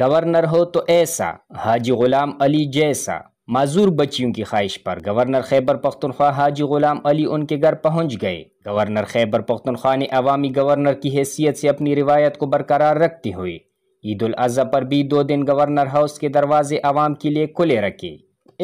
governor हो तो ऐसा हाजी ग़ुलाम अली जैसा माजूर बच्चियों की ख्वाहिश पर गवर्नर खैबर पख्तनख्वा हाजी ग़ुलाम अली उनके घर पहुंच गए गवर्नर खैबर पख्तनख्वा ने अवामी गवर्नर की हैसियत से अपनी रिवायत को बरकरार रखते हुए ईद अज़ी पर भी दो दिन गवर्नर हाउस के दरवाजे अवाम के लिए खुले रखे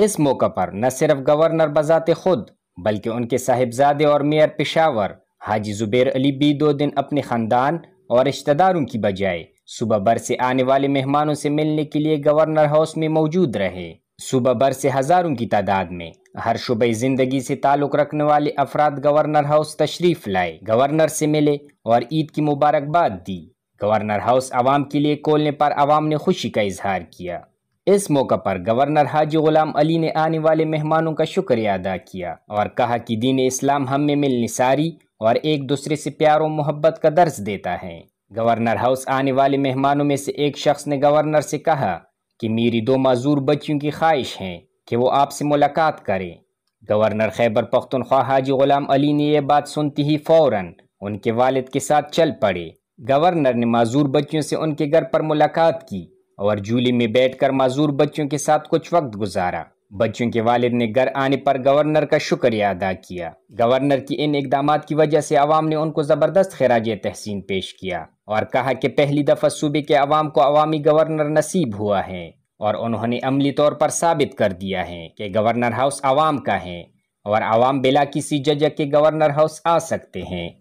इस मौका पर न सिर्फ गवर्नर बजाते खुद बल्कि उनके साहिबजादे और मेयर पेशावर हाजी जुबेर अली भी दो दिन अपने ख़ानदान और रिश्तेदारों की बजाय सुबह भर से आने वाले मेहमानों से मिलने के लिए गवर्नर हाउस में मौजूद रहे सुबह भर से हजारों की तादाद में हर शुभ जिंदगी से ताल्लुक रखने वाले अफराद गवर्नर हाउस तशरीफ लाए गवर्नर से मिले और ईद की मुबारकबाद दी गवर्नर हाउस आवाम के लिए खोलने पर आवाम ने खुशी का इजहार किया इस मौके पर गवर्नर हाजी गुलाम अली ने आने वाले मेहमानों का शुक्रिया अदा किया और कहा कि दीन इस्लाम हम में सारी और एक दूसरे से प्यार और मोहब्बत का दर्ज देता है गवर्नर हाउस आने वाले मेहमानों में से एक शख्स ने गवर्नर से कहा कि मेरी दो मज़ूर बच्चियों की ख्वाहिश है कि वो आपसे मुलाकात करें गवर्नर खैबर पख्तनख्वा हाजी ग़ुलाम अली ने यह बात सुनती ही फ़ौर उनके वालद के साथ चल पड़े गवर्नर ने मज़ूर बच्चियों से उनके घर पर मुलाकात की और जूली में बैठकर मज़ूर बच्चियों के साथ कुछ वक्त गुजारा बच्चों के वालिद ने घर आने पर गवर्नर का शुक्रिया अदा किया गवर्नर की इन इकदाम की वजह से आवाम ने उनको ज़बरदस्त खराज तहसीन पेश किया और कहा कि पहली दफ़ा सूबे के आवाम को अवामी गवर्नर नसीब हुआ है और उन्होंने अमली तौर पर साबित कर दिया है कि गवर्नर हाउस आवाम का है और आवाम बिला किसी जज के गवर्नर हाउस आ सकते हैं